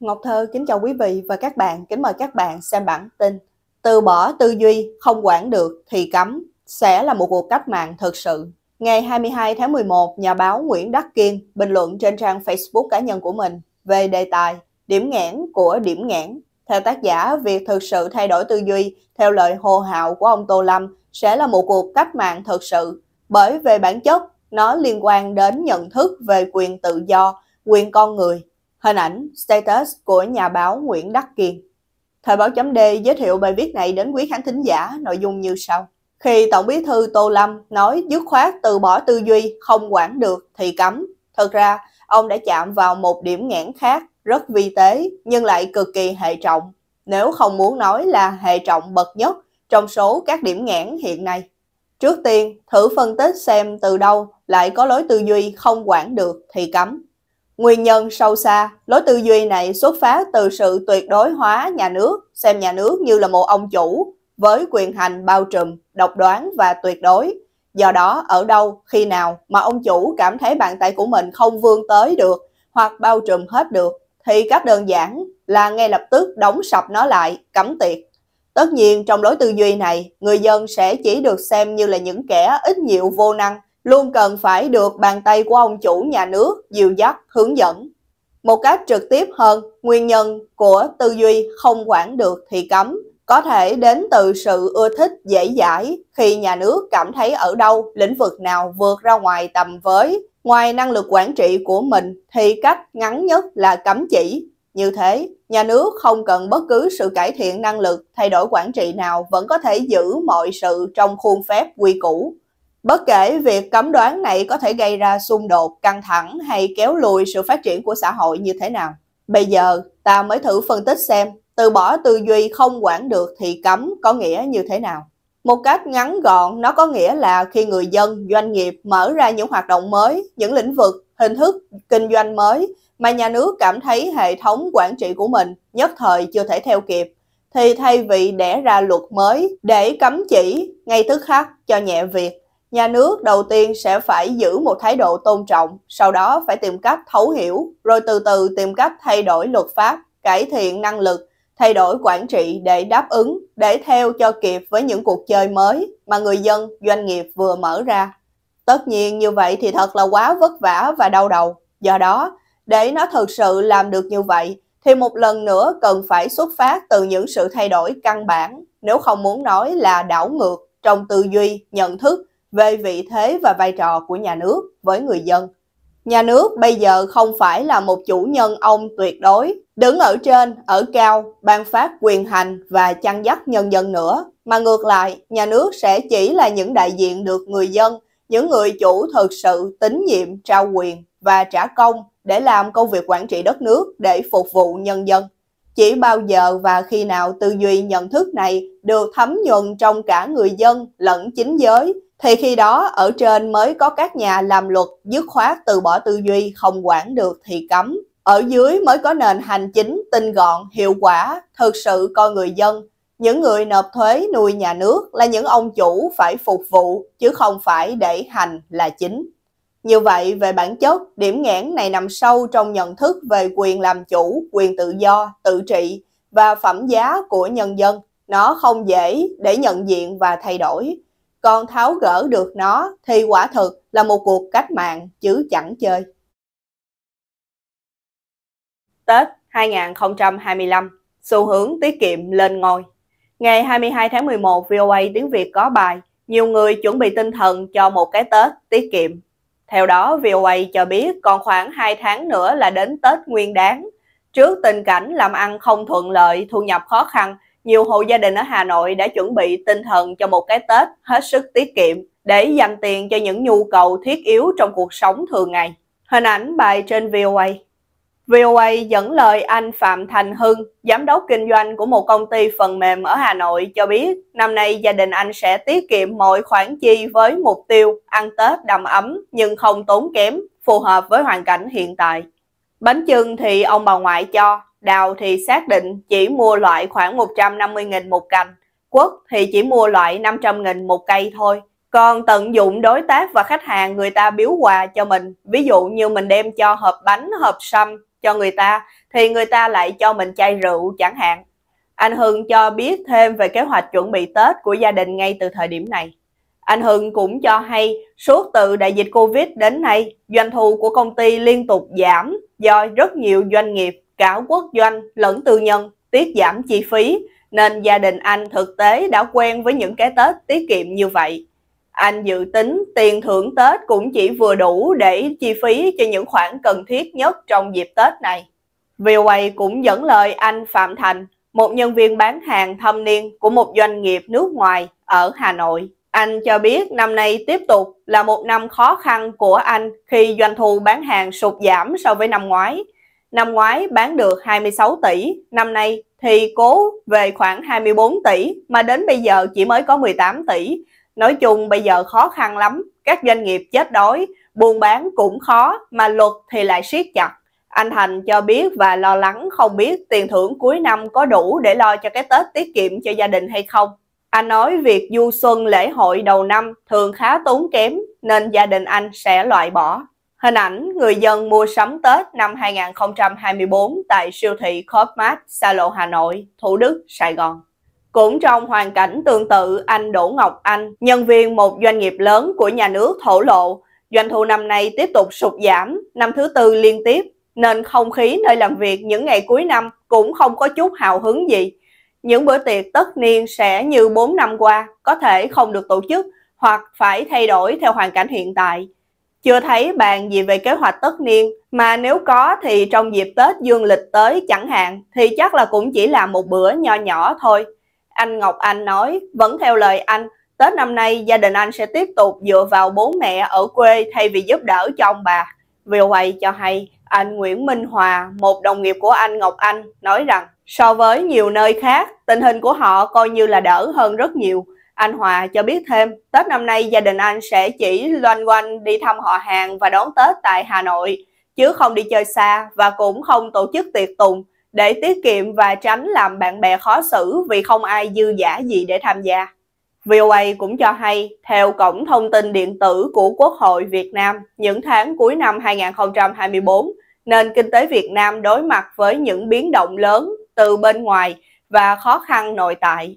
Ngọc Thơ kính chào quý vị và các bạn, kính mời các bạn xem bản tin. Từ bỏ tư duy, không quản được thì cấm, sẽ là một cuộc cách mạng thực sự. Ngày 22 tháng 11, nhà báo Nguyễn Đắc Kiên bình luận trên trang Facebook cá nhân của mình về đề tài Điểm nghẽn của điểm nghẽn. Theo tác giả, việc thực sự thay đổi tư duy theo lời hồ hạo của ông Tô Lâm sẽ là một cuộc cách mạng thực sự, bởi về bản chất, nó liên quan đến nhận thức về quyền tự do, quyền con người Hình ảnh status của nhà báo Nguyễn Đắc Kiên. Thời báo chấm D giới thiệu bài viết này đến quý khán thính giả nội dung như sau. Khi Tổng bí thư Tô Lâm nói dứt khoát từ bỏ tư duy không quản được thì cấm, thật ra ông đã chạm vào một điểm nghẽn khác rất vi tế nhưng lại cực kỳ hệ trọng, nếu không muốn nói là hệ trọng bậc nhất trong số các điểm nghẽn hiện nay. Trước tiên, thử phân tích xem từ đâu lại có lối tư duy không quản được thì cấm. Nguyên nhân sâu xa, lối tư duy này xuất phát từ sự tuyệt đối hóa nhà nước, xem nhà nước như là một ông chủ, với quyền hành bao trùm, độc đoán và tuyệt đối. Do đó, ở đâu, khi nào mà ông chủ cảm thấy bàn tay của mình không vươn tới được hoặc bao trùm hết được, thì cách đơn giản là ngay lập tức đóng sập nó lại, cấm tiệt. Tất nhiên, trong lối tư duy này, người dân sẽ chỉ được xem như là những kẻ ít nhiều vô năng, luôn cần phải được bàn tay của ông chủ nhà nước dìu dắt, hướng dẫn. Một cách trực tiếp hơn, nguyên nhân của tư duy không quản được thì cấm có thể đến từ sự ưa thích dễ dãi khi nhà nước cảm thấy ở đâu, lĩnh vực nào vượt ra ngoài tầm với. Ngoài năng lực quản trị của mình thì cách ngắn nhất là cấm chỉ. Như thế, nhà nước không cần bất cứ sự cải thiện năng lực, thay đổi quản trị nào vẫn có thể giữ mọi sự trong khuôn phép quy củ. Bất kể việc cấm đoán này có thể gây ra xung đột, căng thẳng hay kéo lùi sự phát triển của xã hội như thế nào. Bây giờ, ta mới thử phân tích xem từ bỏ tư duy không quản được thì cấm có nghĩa như thế nào. Một cách ngắn gọn, nó có nghĩa là khi người dân, doanh nghiệp mở ra những hoạt động mới, những lĩnh vực, hình thức kinh doanh mới mà nhà nước cảm thấy hệ thống quản trị của mình nhất thời chưa thể theo kịp, thì thay vì đẻ ra luật mới để cấm chỉ ngay tức khắc cho nhẹ việc, nhà nước đầu tiên sẽ phải giữ một thái độ tôn trọng, sau đó phải tìm cách thấu hiểu, rồi từ từ tìm cách thay đổi luật pháp, cải thiện năng lực, thay đổi quản trị để đáp ứng, để theo cho kịp với những cuộc chơi mới mà người dân, doanh nghiệp vừa mở ra. Tất nhiên như vậy thì thật là quá vất vả và đau đầu. Do đó, để nó thực sự làm được như vậy, thì một lần nữa cần phải xuất phát từ những sự thay đổi căn bản, nếu không muốn nói là đảo ngược trong tư duy, nhận thức về vị thế và vai trò của nhà nước với người dân. Nhà nước bây giờ không phải là một chủ nhân ông tuyệt đối, đứng ở trên, ở cao, ban phát quyền hành và chăn dắt nhân dân nữa, mà ngược lại, nhà nước sẽ chỉ là những đại diện được người dân, những người chủ thực sự tín nhiệm, trao quyền và trả công để làm công việc quản trị đất nước để phục vụ nhân dân. Chỉ bao giờ và khi nào tư duy nhận thức này được thấm nhuận trong cả người dân lẫn chính giới thì khi đó ở trên mới có các nhà làm luật dứt khoát từ bỏ tư duy không quản được thì cấm. Ở dưới mới có nền hành chính tinh gọn, hiệu quả, thực sự coi người dân. Những người nộp thuế nuôi nhà nước là những ông chủ phải phục vụ chứ không phải để hành là chính. Như vậy, về bản chất, điểm nghẽn này nằm sâu trong nhận thức về quyền làm chủ, quyền tự do, tự trị và phẩm giá của nhân dân. Nó không dễ để nhận diện và thay đổi còn tháo gỡ được nó thì quả thực là một cuộc cách mạng chứ chẳng chơi. Tết 2025, xu hướng tiết kiệm lên ngôi. Ngày 22 tháng 11, VOA tiếng Việt có bài Nhiều người chuẩn bị tinh thần cho một cái Tết tiết kiệm. Theo đó, VOA cho biết còn khoảng 2 tháng nữa là đến Tết Nguyên đáng. Trước tình cảnh làm ăn không thuận lợi, thu nhập khó khăn, nhiều hộ gia đình ở Hà Nội đã chuẩn bị tinh thần cho một cái Tết hết sức tiết kiệm để dành tiền cho những nhu cầu thiết yếu trong cuộc sống thường ngày. Hình ảnh bài trên VOA. VOA dẫn lời anh Phạm Thành Hưng, giám đốc kinh doanh của một công ty phần mềm ở Hà Nội cho biết năm nay gia đình anh sẽ tiết kiệm mọi khoản chi với mục tiêu ăn Tết đầm ấm nhưng không tốn kém, phù hợp với hoàn cảnh hiện tại. Bánh chưng thì ông bà ngoại cho, Đào thì xác định chỉ mua loại khoảng 150.000 một cành, quất thì chỉ mua loại 500.000 một cây thôi. Còn tận dụng đối tác và khách hàng người ta biếu quà cho mình, ví dụ như mình đem cho hộp bánh, hộp sâm cho người ta, thì người ta lại cho mình chai rượu chẳng hạn. Anh Hưng cho biết thêm về kế hoạch chuẩn bị Tết của gia đình ngay từ thời điểm này. Anh Hưng cũng cho hay, suốt từ đại dịch Covid đến nay, doanh thu của công ty liên tục giảm do rất nhiều doanh nghiệp cả quốc doanh lẫn tư nhân tiết giảm chi phí nên gia đình anh thực tế đã quen với những cái Tết tiết kiệm như vậy. Anh dự tính tiền thưởng Tết cũng chỉ vừa đủ để chi phí cho những khoản cần thiết nhất trong dịp Tết này. VOA cũng dẫn lời anh Phạm Thành, một nhân viên bán hàng thâm niên của một doanh nghiệp nước ngoài ở Hà Nội. Anh cho biết năm nay tiếp tục là một năm khó khăn của anh khi doanh thu bán hàng sụt giảm so với năm ngoái. Năm ngoái bán được 26 tỷ, năm nay thì cố về khoảng 24 tỷ mà đến bây giờ chỉ mới có 18 tỷ. Nói chung bây giờ khó khăn lắm, các doanh nghiệp chết đói, buôn bán cũng khó mà luật thì lại siết chặt. Anh Thành cho biết và lo lắng không biết tiền thưởng cuối năm có đủ để lo cho cái Tết tiết kiệm cho gia đình hay không. Anh nói việc du xuân lễ hội đầu năm thường khá tốn kém nên gia đình anh sẽ loại bỏ. Hình ảnh người dân mua sắm Tết năm 2024 tại siêu thị Copmart, xa lộ Hà Nội, Thủ Đức, Sài Gòn. Cũng trong hoàn cảnh tương tự, anh Đỗ Ngọc Anh, nhân viên một doanh nghiệp lớn của nhà nước thổ lộ, doanh thu năm nay tiếp tục sụt giảm, năm thứ tư liên tiếp, nên không khí nơi làm việc những ngày cuối năm cũng không có chút hào hứng gì. Những bữa tiệc tất niên sẽ như 4 năm qua, có thể không được tổ chức hoặc phải thay đổi theo hoàn cảnh hiện tại. Chưa thấy bàn gì về kế hoạch tất niên, mà nếu có thì trong dịp Tết dương lịch tới chẳng hạn, thì chắc là cũng chỉ là một bữa nho nhỏ thôi. Anh Ngọc Anh nói, vẫn theo lời anh, Tết năm nay gia đình anh sẽ tiếp tục dựa vào bố mẹ ở quê thay vì giúp đỡ chồng bà. VOA cho hay, anh Nguyễn Minh Hòa, một đồng nghiệp của anh Ngọc Anh, nói rằng so với nhiều nơi khác, tình hình của họ coi như là đỡ hơn rất nhiều. Anh Hòa cho biết thêm, Tết năm nay gia đình anh sẽ chỉ loanh quanh đi thăm họ hàng và đón Tết tại Hà Nội, chứ không đi chơi xa và cũng không tổ chức tiệc tùng để tiết kiệm và tránh làm bạn bè khó xử vì không ai dư giả gì để tham gia. VOA cũng cho hay, theo Cổng Thông tin Điện tử của Quốc hội Việt Nam, những tháng cuối năm 2024, nền kinh tế Việt Nam đối mặt với những biến động lớn từ bên ngoài và khó khăn nội tại.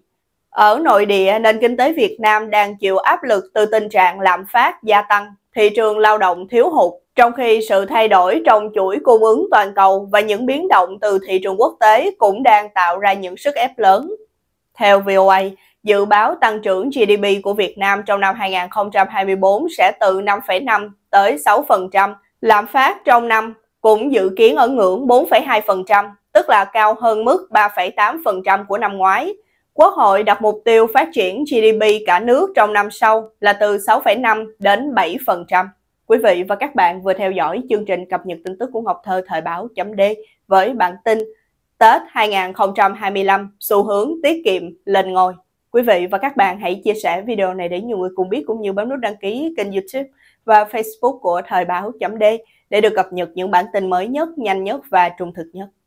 Ở nội địa, nền kinh tế Việt Nam đang chịu áp lực từ tình trạng lạm phát gia tăng, thị trường lao động thiếu hụt, trong khi sự thay đổi trong chuỗi cung ứng toàn cầu và những biến động từ thị trường quốc tế cũng đang tạo ra những sức ép lớn. Theo VOA, dự báo tăng trưởng GDP của Việt Nam trong năm 2024 sẽ từ 5,5 tới 6%, lạm phát trong năm cũng dự kiến ở ngưỡng 4,2%, tức là cao hơn mức 3,8% của năm ngoái. Quốc hội đặt mục tiêu phát triển GDP cả nước trong năm sau là từ 6,5 đến 7%. Quý vị và các bạn vừa theo dõi chương trình cập nhật tin tức của Ngọc Thơ Thời báo .d với bản tin Tết 2025 xu hướng tiết kiệm lên ngôi. Quý vị và các bạn hãy chia sẻ video này để nhiều người cùng biết cũng như bấm nút đăng ký kênh YouTube và Facebook của Thời báo .d để được cập nhật những bản tin mới nhất, nhanh nhất và trung thực nhất.